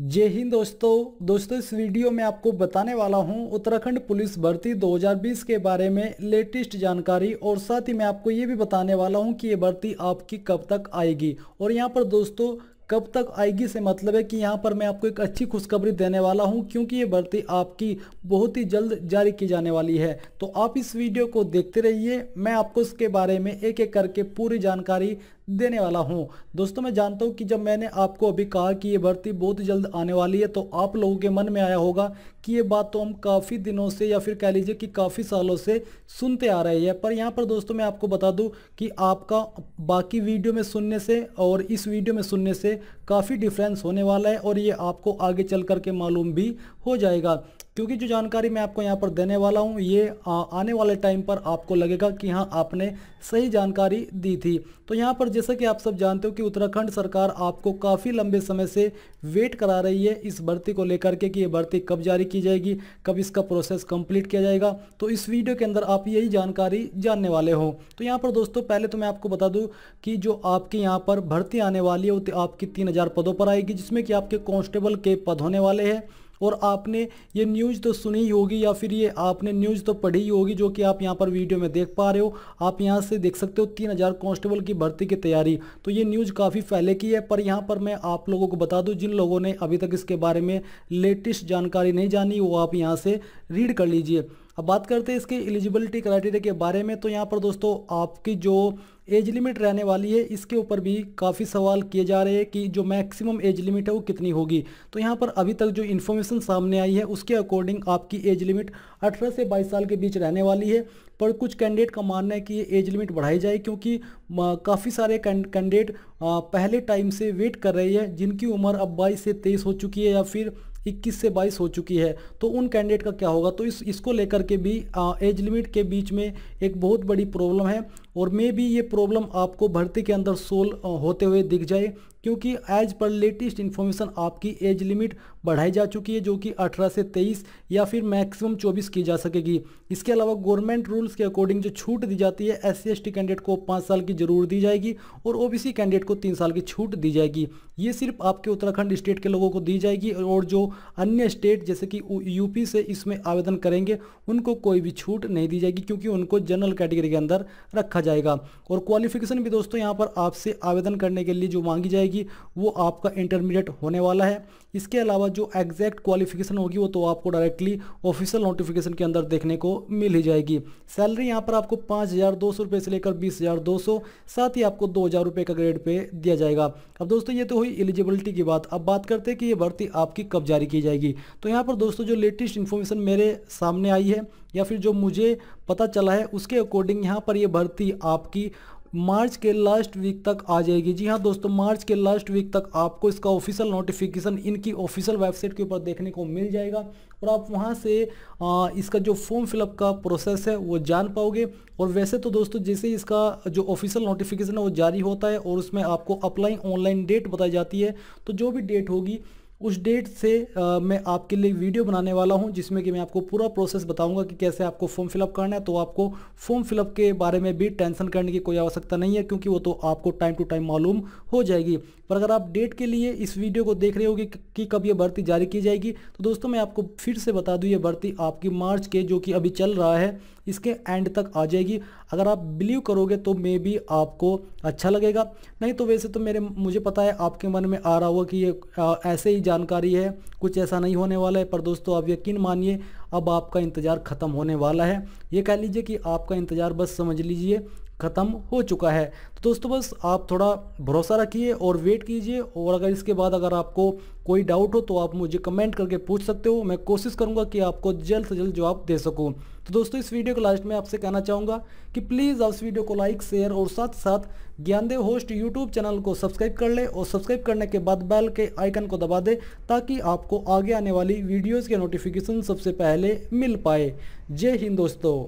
जय हिंद दोस्तों दोस्तों इस वीडियो में आपको बताने वाला हूं उत्तराखंड पुलिस भर्ती 2020 के बारे में लेटेस्ट जानकारी और साथ ही मैं आपको ये भी बताने वाला हूं कि ये भर्ती आपकी कब तक आएगी और यहां पर दोस्तों कब तक आएगी से मतलब है कि यहाँ पर मैं आपको एक अच्छी खुशखबरी देने वाला हूँ क्योंकि ये भर्ती आपकी बहुत ही जल्द जारी की जाने वाली है तो आप इस वीडियो को देखते रहिए मैं आपको इसके बारे में एक एक करके पूरी जानकारी देने वाला हूँ दोस्तों मैं जानता हूँ कि जब मैंने आपको अभी कहा कि ये भर्ती बहुत जल्द आने वाली है तो आप लोगों के मन में आया होगा कि ये बात तो हम काफ़ी दिनों से या फिर कह लीजिए कि काफ़ी सालों से सुनते आ रहे हैं पर यहाँ पर दोस्तों मैं आपको बता दूँ कि आपका बाकी वीडियो में सुनने से और इस वीडियो में सुनने से काफ़ी डिफरेंस होने वाला है और ये आपको आगे चल करके मालूम भी हो जाएगा क्योंकि जो जानकारी मैं आपको यहाँ पर देने वाला हूँ ये आने वाले टाइम पर आपको लगेगा कि हाँ आपने सही जानकारी दी थी तो यहाँ पर जैसा कि आप सब जानते हो कि उत्तराखंड सरकार आपको काफ़ी लंबे समय से वेट करा रही है इस भर्ती को लेकर के कि ये भर्ती कब जारी की जाएगी कब इसका प्रोसेस कंप्लीट किया जाएगा तो इस वीडियो के अंदर आप यही जानकारी जानने वाले हो तो यहाँ पर दोस्तों पहले तो मैं आपको बता दूँ कि जो आपके यहाँ पर भर्ती आने वाली है वो आपकी तीन पदों पर आएगी जिसमें कि आपके कॉन्स्टेबल के पद होने वाले हैं और आपने ये न्यूज़ तो सुनी ही होगी या फिर ये आपने न्यूज़ तो पढ़ी ही होगी जो कि आप यहाँ पर वीडियो में देख पा रहे हो आप यहाँ से देख सकते हो तीन हज़ार कॉन्स्टेबल की भर्ती की तैयारी तो ये न्यूज़ काफ़ी फैले की है पर यहाँ पर मैं आप लोगों को बता दूँ जिन लोगों ने अभी तक इसके बारे में लेटेस्ट जानकारी नहीं जानी वो आप यहाँ से रीड कर लीजिए अब बात करते हैं इसके एलिजिबिलिटी क्राइटेरिया के बारे में तो यहाँ पर दोस्तों आपकी जो एज लिमिट रहने वाली है इसके ऊपर भी काफ़ी सवाल किए जा रहे हैं कि जो मैक्सिमम एज लिमिट है वो कितनी होगी तो यहाँ पर अभी तक जो इन्फॉर्मेशन सामने आई है उसके अकॉर्डिंग आपकी एज लिमिट 18 से 22 साल के बीच रहने वाली है पर कुछ कैंडिडेट का मानना है कि ये एज लिमिट बढ़ाई जाए क्योंकि काफ़ी सारे कैंडिडेट पहले टाइम से वेट कर रही है जिनकी उम्र अब बाईस से तेईस हो चुकी है या फिर इक्कीस से बाईस हो चुकी है तो उन कैंडिडेट का क्या होगा तो इस इसको लेकर के भी एज लिमिट के बीच में एक बहुत बड़ी प्रॉब्लम है और मे भी ये प्रॉब्लम आपको भर्ती के अंदर सोल्व होते हुए दिख जाए क्योंकि एज पर लेटेस्ट इन्फॉर्मेशन आपकी एज लिमिट बढ़ाई जा चुकी है जो कि 18 से 23 या फिर मैक्सिमम 24 की जा सकेगी इसके अलावा गवर्नमेंट रूल्स के अकॉर्डिंग जो छूट दी जाती है एस सी कैंडिडेट को पाँच साल की जरूर दी जाएगी और ओ कैंडिडेट को तीन साल की छूट दी जाएगी ये सिर्फ आपके उत्तराखंड स्टेट के लोगों को दी जाएगी और जो अन्य स्टेट जैसे कि यूपी से इसमें आवेदन करेंगे उनको कोई भी छूट नहीं दी जाएगी क्योंकि उनको जनरल कैटेगरी के अंदर रखा जाएगा और क्वालिफिकेशन भी दोस्तों यहाँ पर आपसे आवेदन करने के लिए जो मांगी जाएगी वो आपका इंटरमीडिएट होने वाला है इसके अलावा जो एग्जैक्ट क्वालिफिकेशन होगी वो तो आपको डायरेक्टली ऑफिशियल नोटिफिकेशन के अंदर देखने को मिल ही जाएगी सैलरी यहाँ पर आपको पाँच हज़ार दो सौ रुपये से लेकर बीस हज़ार दो सौ साथ ही आपको दो हज़ार रुपये का ग्रेड पे दिया जाएगा अब दोस्तों ये तो हुई एलिजिबिलिटी की बात अब बात करते हैं कि ये भर्ती आपकी कब जारी की जाएगी तो यहाँ पर दोस्तों जो लेटेस्ट इन्फॉर्मेशन मेरे सामने आई है या फिर जो मुझे पता चला है उसके अकॉर्डिंग यहाँ पर ये भर्ती आपकी मार्च के लास्ट वीक तक आ जाएगी जी हाँ दोस्तों मार्च के लास्ट वीक तक आपको इसका ऑफिशियल नोटिफिकेशन इनकी ऑफिशियल वेबसाइट के ऊपर देखने को मिल जाएगा और आप वहाँ से आ, इसका जो फॉर्म फिलअप का प्रोसेस है वो जान पाओगे और वैसे तो दोस्तों जैसे इसका जो ऑफिशियल नोटिफिकेशन है वो जारी होता है और उसमें आपको अप्लाई ऑनलाइन डेट बताई जाती है तो जो भी डेट होगी उस डेट से आ, मैं आपके लिए वीडियो बनाने वाला हूं जिसमें कि मैं आपको पूरा प्रोसेस बताऊंगा कि कैसे आपको फॉर्म फिलअप करना है तो आपको फॉर्म फिलअप के बारे में भी टेंशन करने की कोई आवश्यकता नहीं है क्योंकि वो तो आपको टाइम टू टाइम मालूम हो जाएगी पर अगर आप डेट के लिए इस वीडियो को देख रहे हो कि कब ये भर्ती जारी की जाएगी तो दोस्तों मैं आपको फिर से बता दूँ ये भर्ती आपकी मार्च के जो कि अभी चल रहा है इसके एंड तक आ जाएगी अगर आप बिलीव करोगे तो मे भी आपको अच्छा लगेगा नहीं तो वैसे तो मेरे मुझे पता है आपके मन में आ रहा होगा कि ये ऐसे ही जानकारी है कुछ ऐसा नहीं होने वाला है पर दोस्तों आप यकीन मानिए अब आपका इंतज़ार ख़त्म होने वाला है ये कह लीजिए कि आपका इंतज़ार बस समझ लीजिए ख़त्म हो चुका है तो दोस्तों बस आप थोड़ा भरोसा रखिए और वेट कीजिए और अगर इसके बाद अगर आपको कोई डाउट हो तो आप मुझे कमेंट करके पूछ सकते हो मैं कोशिश करूँगा कि आपको जल्द से जल्द जवाब दे सकूँ तो दोस्तों इस वीडियो के लास्ट में आपसे कहना चाहूँगा कि प्लीज़ आप इस वीडियो को लाइक शेयर और साथ साथ ज्ञानदेव होस्ट यूट्यूब चैनल को सब्सक्राइब कर ले और सब्सक्राइब करने के बाद बैल के आइकन को दबा दे ताकि आपको आगे आने वाली वीडियोज़ के नोटिफिकेशन सबसे पहले मिल पाए जय हिंद दोस्तों